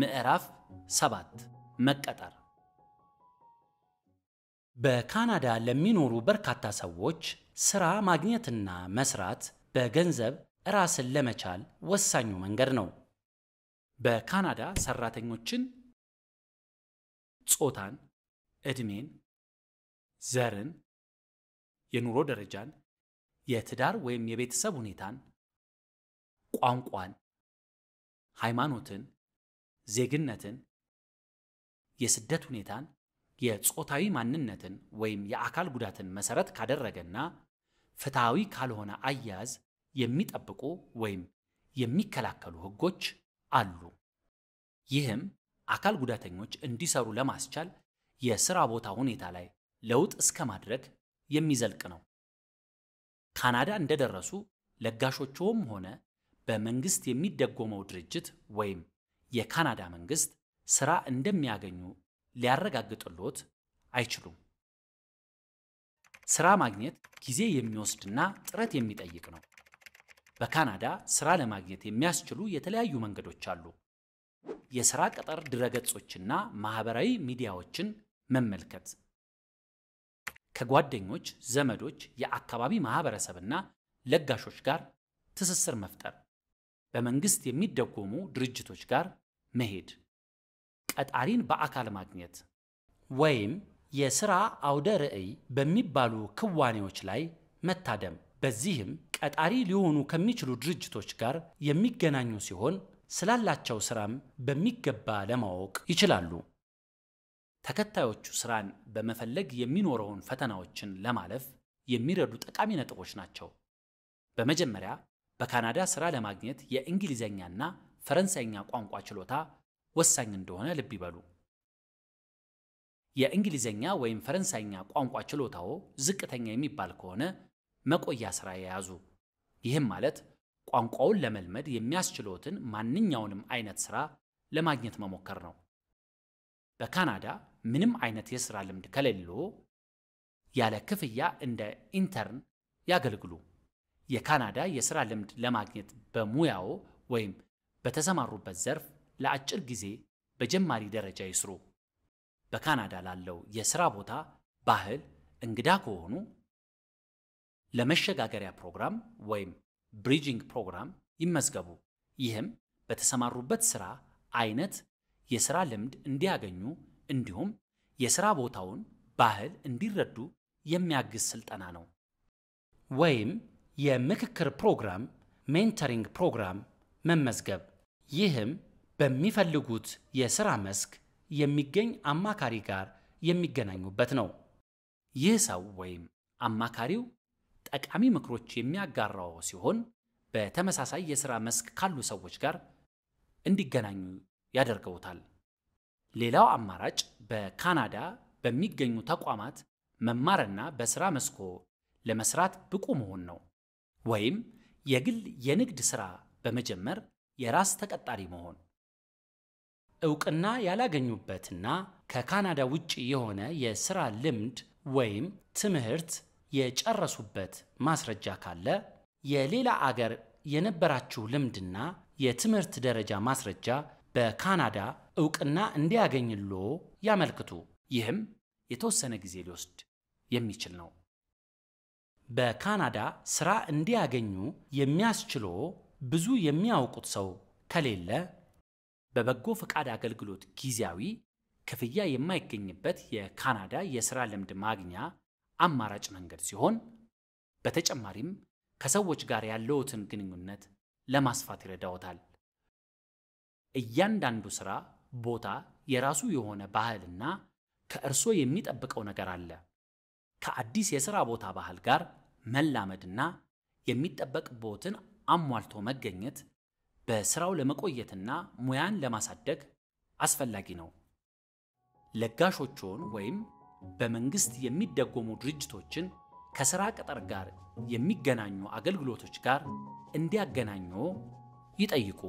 ምዕራፍ 7 መቀጠር በካናዳ ለሚኖሩ በርካታ ሰዎች ስራ ማግኘትና መስራት በገንዘብ ራስን ለመቻል ወሳኙ መንገድ ነው። በካናዳ ሰራተኞችን ጾታን፣ እድሜን፣ ዘርን፣ የኑሮ ደረጃን፣ የትዳር ወይም የቤተሰብ ሁኔታን፣ ቋንቋን፣ ሃይማኖትን ዜግነትን፣ የስደት ሁኔታን፣ የጾታዊ ማንነትን ወይም የአካል ጉዳትን መሰረት ካደረገና ፍትሐዊ ካልሆነ አያያዝ የሚጠብቁ ወይም የሚከላከሉ ህጎች አሉ። ይህም አካል ጉዳተኞች እንዲሰሩ ለማስቻል የሥራ ቦታ ሁኔታ ላይ ለውጥ እስከ ማድረግ የሚዘልቅ ነው። ካናዳ እንደደረሱ ለጋሾችዎም ሆነ በመንግሥት የሚደጎመው ድርጅት ወይም የካናዳ መንግስት ስራ እንደሚያገኙ ሊያረጋግጥሎት አይችሉም። ስራ ማግኘት ጊዜ የሚወስድና ጥረት የሚጠይቅ ነው። በካናዳ ስራ ለማግኘት የሚያስችሉ የተለያዩ መንገዶች አሉ። የስራ ቅጥር ድረገጾችና ማህበራዊ ሚዲያዎችን መመልከት፣ ከጓደኞች፣ ዘመዶች፣ የአካባቢ ማህበረሰብና ለጋሾች ጋር ትስስር መፍጠር፣ በመንግስት የሚደጎሙ ድርጅቶች ጋር መሄድ፣ ቀጣሪን በአካል ማግኘት ወይም የሥራ አውደ ርዕይ በሚባሉ ክዋኔዎች ላይ መታደም። በዚህም ቀጣሪ ሊሆኑ ከሚችሉ ድርጅቶች ጋር የሚገናኙ ሲሆን ስላላቸው ስራም በሚገባ ለማወቅ ይችላሉ። ተከታዮቹ ስራን በመፈለግ የሚኖረውን ፈተናዎችን ለማለፍ የሚረዱ ጠቃሚ ነጥቦች ናቸው። በመጀመሪያ በካናዳ ስራ ለማግኘት የእንግሊዝኛና ፈረንሳይኛ ቋንቋ ችሎታ ወሳኝ እንደሆነ ልብ ይበሉ። የእንግሊዝኛ ወይም ፈረንሳይኛ ቋንቋ ችሎታዎ ዝቅተኛ የሚባል ከሆነ መቆያ ሥራ የያዙ። ይህም ማለት ቋንቋውን ለመልመድ የሚያስችሎትን ማንኛውንም አይነት ሥራ ለማግኘት መሞከር ነው። በካናዳ ምንም አይነት የሥራ ልምድ ከሌሎ ያለ ክፍያ እንደ ኢንተርን ያገልግሉ። የካናዳ የሥራ ልምድ ለማግኘት በሙያዎ ወይም በተሰማሩበት ዘርፍ ለአጭር ጊዜ በጀማሪ ደረጃ ይስሩ። በካናዳ ላለው የሥራ ቦታ ባህል እንግዳ ከሆኑ ለመሸጋገሪያ ፕሮግራም ወይም ብሪጅንግ ፕሮግራም ይመዝገቡ። ይህም በተሰማሩበት ሥራ አይነት የሥራ ልምድ እንዲያገኙ እንዲሁም የሥራ ቦታውን ባህል እንዲረዱ የሚያግዝ ስልጠና ነው። ወይም የምክክር ፕሮግራም ሜንተሪንግ ፕሮግራም መመዝገብ ይህም በሚፈልጉት የሥራ መስክ የሚገኝ አማካሪ ጋር የሚገናኙበት ነው። ይህ ሰው ወይም አማካሪው ጠቃሚ ምክሮች የሚያጋራው ሲሆን በተመሳሳይ የሥራ መስክ ካሉ ሰዎች ጋር እንዲገናኙ ያደርገውታል። ሌላው አማራጭ በካናዳ በሚገኙ ተቋማት መማርና በሥራ መስኮ ለመስራት ብቁ መሆን ነው። ወይም የግል የንግድ ሥራ በመጀመር የራስ ተቀጣሪ መሆን እውቅና ያላገኙበትና ከካናዳ ውጭ የሆነ የሥራ ልምድ ወይም ትምህርት የጨረሱበት ማስረጃ ካለ የሌላ አገር የነበራችሁ ልምድና የትምህርት ደረጃ ማስረጃ በካናዳ እውቅና እንዲያገኝሎ ያመልክቱ። ይህም የተወሰነ ጊዜ ሊወስድ የሚችል ነው። በካናዳ ሥራ እንዲያገኙ የሚያስችሎ ብዙ የሚያውቁት ሰው ከሌለ በበጎ ፈቃድ አገልግሎት ጊዜያዊ ክፍያ የማይገኝበት የካናዳ የሥራ ልምድ ማግኛ አማራጭ መንገድ ሲሆን በተጨማሪም ከሰዎች ጋር ያለዎትን ግንኙነት ለማስፋት ይረዳዎታል። እያንዳንዱ ሥራ ቦታ የራሱ የሆነ ባህልና ከእርሶ የሚጠብቀው ነገር አለ። ከአዲስ የሥራ ቦታ ባህል ጋር መላመድና የሚጠበቅቦትን አሟልቶ መገኘት በስራው ለመቆየትና ሙያን ለማሳደግ አስፈላጊ ነው። ለጋሾችን ወይም በመንግስት የሚደጎሙ ድርጅቶችን ከስራ ቅጥር ጋር የሚገናኙ አገልግሎቶች ጋር እንዲያገናኙ ይጠይቁ።